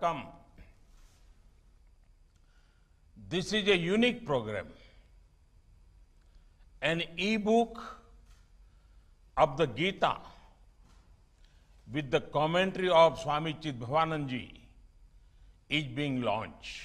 come. This is a unique program, an e-book of the Gita with the commentary of Swami Chidbhavananji is being launched.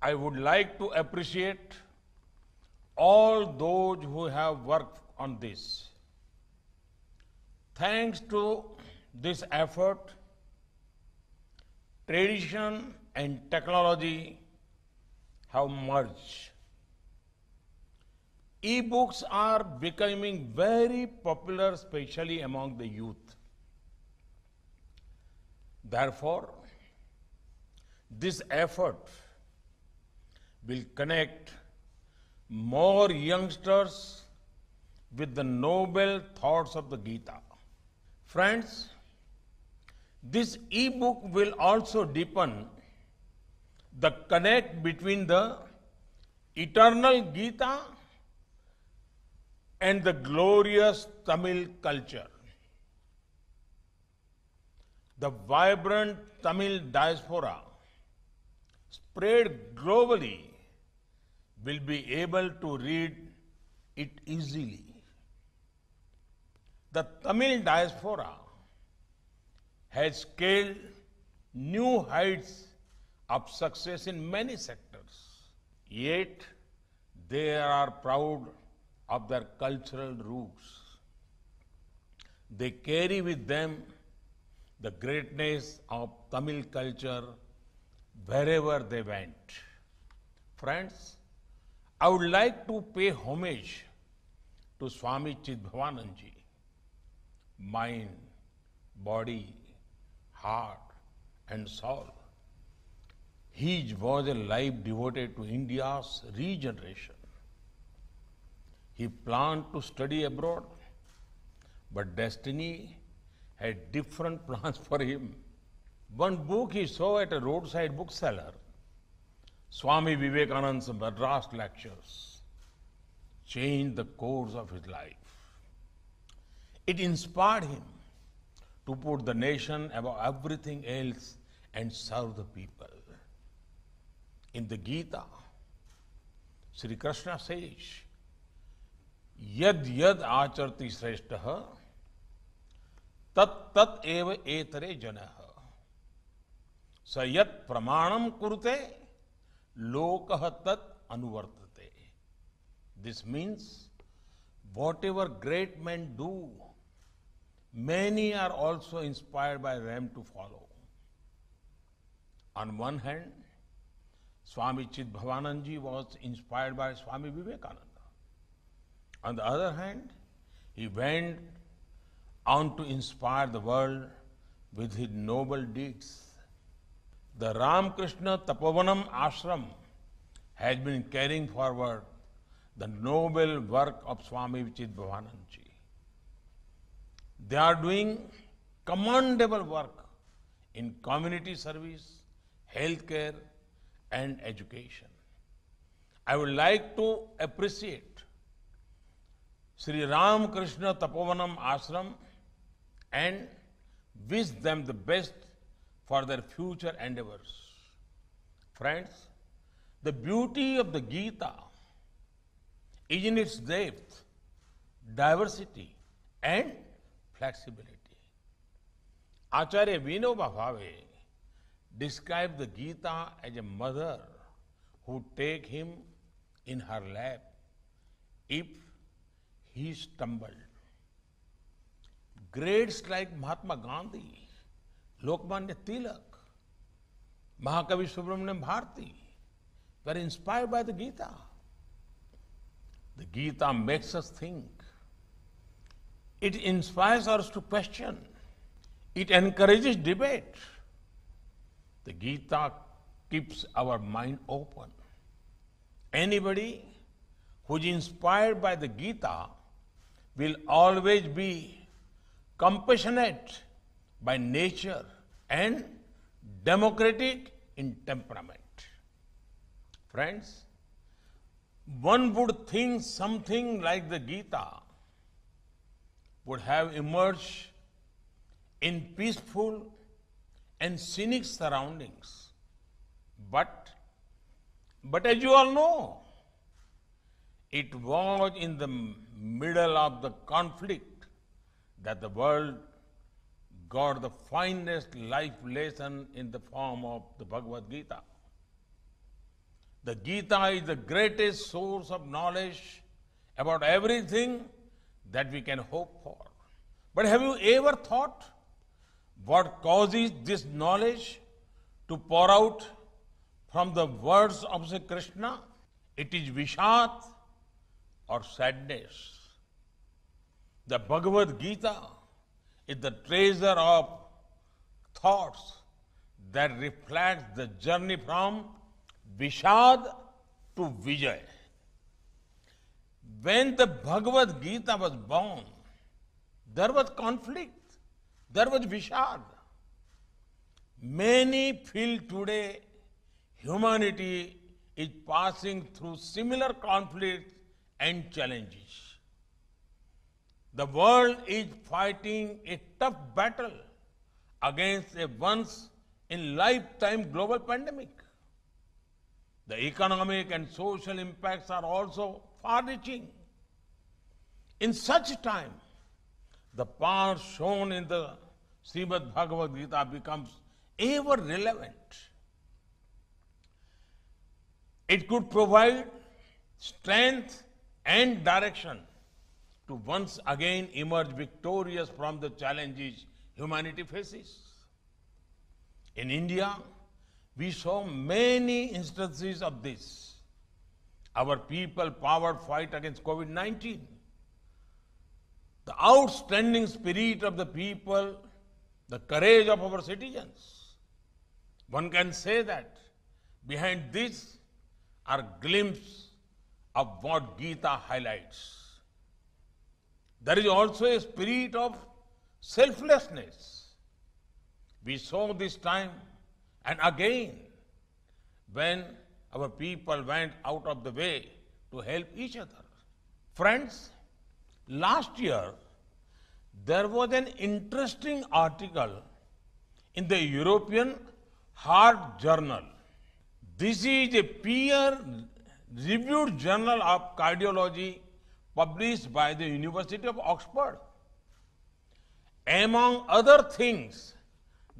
I would like to appreciate all those who have worked on this. Thanks to this effort, tradition and technology have merged. E-books are becoming very popular, especially among the youth. Therefore, this effort will connect more youngsters with the noble thoughts of the Gita. Friends, this e-book will also deepen the connect between the eternal Gita and the glorious Tamil culture. The vibrant Tamil diaspora spread globally will be able to read it easily. The Tamil diaspora has scaled new heights of success in many sectors. Yet, they are proud of their cultural roots. They carry with them the greatness of Tamil culture wherever they went. Friends, I would like to pay homage to Swami Chidbhavananji, mind, body, heart and soul. He was a life devoted to India's regeneration. He planned to study abroad, but destiny had different plans for him. One book he saw at a roadside bookseller Swami Vivekananda's Madras lectures changed the course of his life. It inspired him to put the nation above everything else and serve the people. In the Gita, Sri Krishna says, Yad yad acharti sreshtaha, tat tat eva etare janaha. स यत प्रमाणम कुरुते लोक तत् This means, whatever great men do, many are also inspired by them to follow. On one hand, Swami Chidbhavananji was inspired by Swami Vivekananda. On the other hand, he went on to inspire the world with his noble deeds. The Ramakrishna Tapavanam Ashram has been carrying forward the noble work of Swami Vichit Bhavananji. They are doing commendable work in community service, healthcare, and education. I would like to appreciate Sri Ramakrishna Tapovanam Ashram and wish them the best for their future endeavors. Friends, the beauty of the Gita is in its depth, diversity, and flexibility. Acharya Vinoba Bhave described the Gita as a mother who take him in her lap if he stumbled. Greats like Mahatma Gandhi, Lokmanya Tilak, Mahakavi Subramaniam Bharti were inspired by the Gita. The Gita makes us think. It inspires us to question. It encourages debate. The Gita keeps our mind open. Anybody who is inspired by the Gita will always be compassionate by nature and democratic in temperament. Friends, one would think something like the Gita would have emerged in peaceful and scenic surroundings. But, but as you all know, it was in the middle of the conflict that the world got the finest life lesson in the form of the Bhagavad Gita. The Gita is the greatest source of knowledge about everything that we can hope for. But have you ever thought what causes this knowledge to pour out from the words of Sri Krishna? It is vishat or sadness. The Bhagavad Gita is the treasure of thoughts that reflects the journey from Vishad to Vijay. When the Bhagavad Gita was born, there was conflict, there was Vishad. Many feel today humanity is passing through similar conflicts and challenges. The world is fighting a tough battle against a once in lifetime global pandemic. The economic and social impacts are also far reaching. In such time, the power shown in the Srimad Bhagavad Gita becomes ever relevant. It could provide strength and direction to once again emerge victorious from the challenges humanity faces. In India, we saw many instances of this. Our people powered fight against COVID-19. The outstanding spirit of the people, the courage of our citizens. One can say that behind this are glimpses of what Gita highlights. There is also a spirit of selflessness. We saw this time and again, when our people went out of the way to help each other. Friends, last year there was an interesting article in the European Heart Journal. This is a peer reviewed journal of cardiology published by the University of Oxford. Among other things,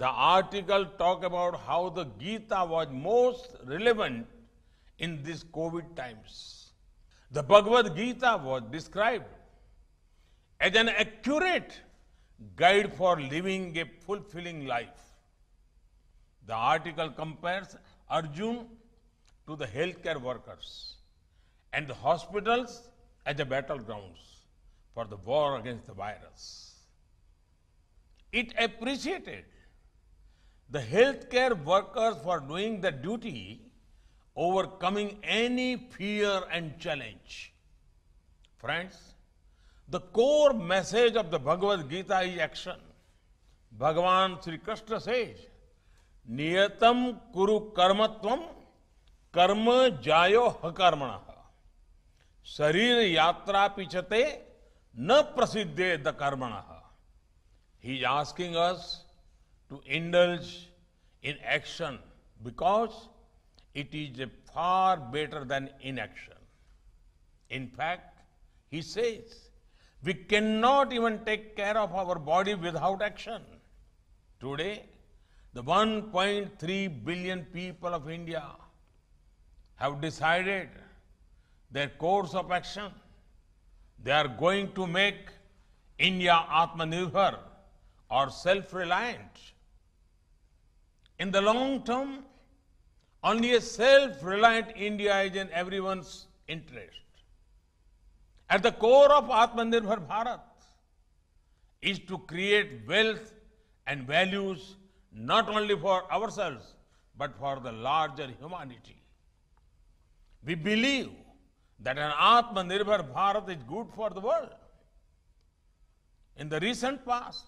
the article talk about how the Gita was most relevant in these COVID times. The Bhagavad Gita was described as an accurate guide for living a fulfilling life. The article compares Arjun to the healthcare workers and the hospitals as the battlegrounds for the war against the virus. It appreciated the healthcare workers for doing the duty, overcoming any fear and challenge. Friends, the core message of the Bhagavad Gita is action. Bhagavan Sri Krishna says, Niyatam kuru karmatvam karma jayo hakarmana. Sarir yatra pichate na prasiddhe da karmana. He is asking us to indulge in action because it is far better than inaction. In fact, he says, we cannot even take care of our body without action. Today, the 1.3 billion people of India have decided their course of action. They are going to make India Atmanirbhar or self-reliant. In the long term, only a self-reliant India is in everyone's interest. At the core of Atmanirbhar Bharat is to create wealth and values not only for ourselves but for the larger humanity. We believe that an Atmanirbhar Bharat is good for the world. In the recent past,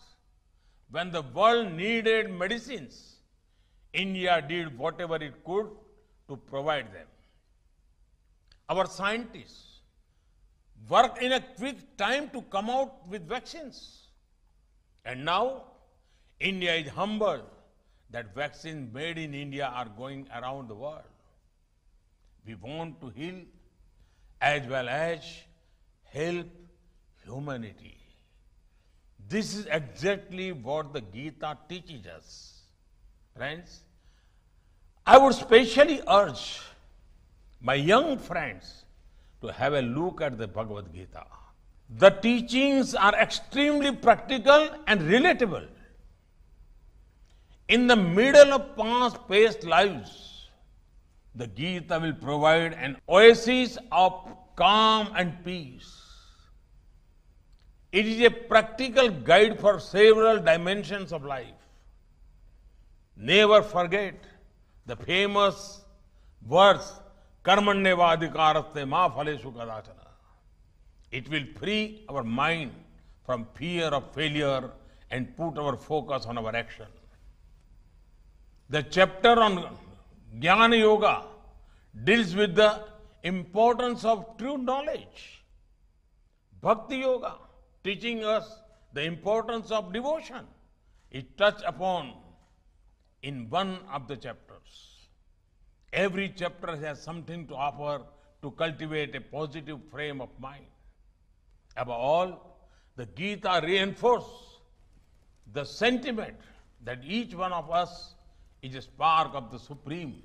when the world needed medicines, India did whatever it could to provide them. Our scientists worked in a quick time to come out with vaccines. And now, India is humbled that vaccines made in India are going around the world. We want to heal as well as help humanity. This is exactly what the Gita teaches us. Friends, I would specially urge my young friends to have a look at the Bhagavad Gita. The teachings are extremely practical and relatable. In the middle of past paced lives, the Gita will provide an oasis of calm and peace. It is a practical guide for several dimensions of life never forget the famous verse, Karmanyeva adhikaraste ma phaleshu kadachana. It will free our mind from fear of failure and put our focus on our action. The chapter on Jnana Yoga deals with the importance of true knowledge. Bhakti Yoga teaching us the importance of devotion. It touches upon in one of the chapters. Every chapter has something to offer to cultivate a positive frame of mind. Above all, the Gita reinforces the sentiment that each one of us is a spark of the Supreme,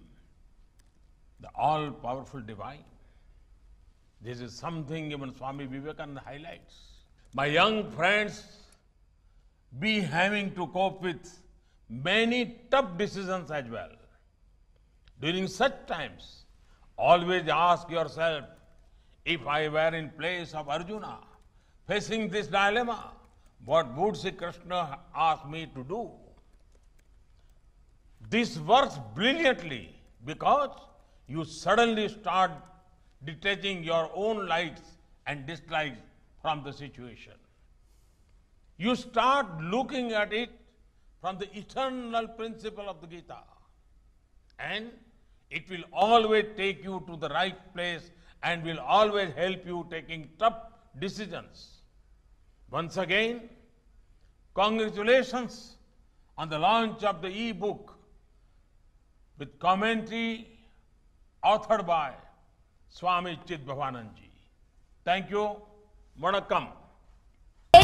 the all powerful divine. This is something even Swami Vivekananda highlights. My young friends, be having to cope with many tough decisions as well. During such times, always ask yourself, if I were in place of Arjuna, facing this dilemma, what would Sri Krishna ask me to do? This works brilliantly because you suddenly start detaching your own likes and dislikes from the situation. You start looking at it from the eternal principle of the Gita. And it will always take you to the right place and will always help you taking tough decisions. Once again, congratulations on the launch of the e-book with commentary authored by Swami Chit Bhavananji. Thank you. Madam.